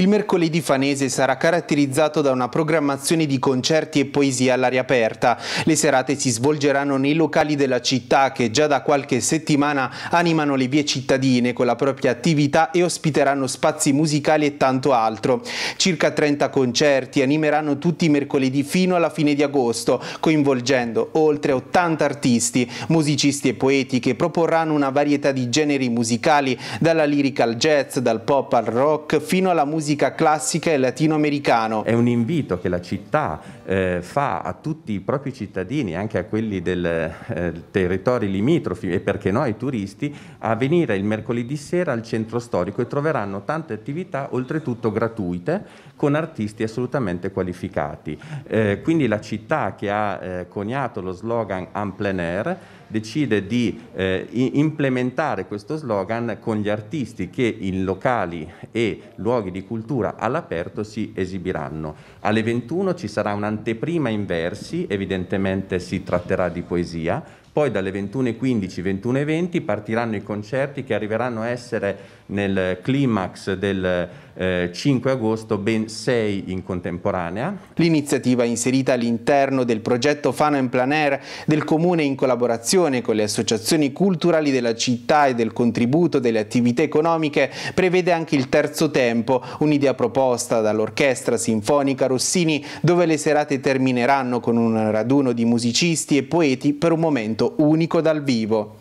Il mercoledì fanese sarà caratterizzato da una programmazione di concerti e poesia all'aria aperta. Le serate si svolgeranno nei locali della città che già da qualche settimana animano le vie cittadine con la propria attività e ospiteranno spazi musicali e tanto altro. Circa 30 concerti animeranno tutti i mercoledì fino alla fine di agosto, coinvolgendo oltre 80 artisti, musicisti e poeti che proporranno una varietà di generi musicali, dalla lirica al jazz, dal pop al rock fino alla musica musica classica e latinoamericano. È un invito che la città eh, fa a tutti i propri cittadini, anche a quelli del eh, territorio limitrofi e perché no ai turisti, a venire il mercoledì sera al centro storico e troveranno tante attività oltretutto gratuite con artisti assolutamente qualificati. Eh, quindi la città che ha eh, coniato lo slogan En plein air decide di eh, implementare questo slogan con gli artisti che in locali e luoghi di cultura all'aperto si esibiranno. Alle 21 ci sarà un'anteprima in versi, evidentemente si tratterà di poesia, poi dalle 21.15, 21.20 partiranno i concerti che arriveranno a essere nel climax del eh, 5 agosto ben 6 in contemporanea. L'iniziativa inserita all'interno del progetto Fano en Plan Air del Comune in collaborazione con le associazioni culturali della città e del contributo delle attività economiche prevede anche il terzo tempo, un'idea proposta dall'Orchestra Sinfonica Rossini dove le serate termineranno con un raduno di musicisti e poeti per un momento unico dal vivo.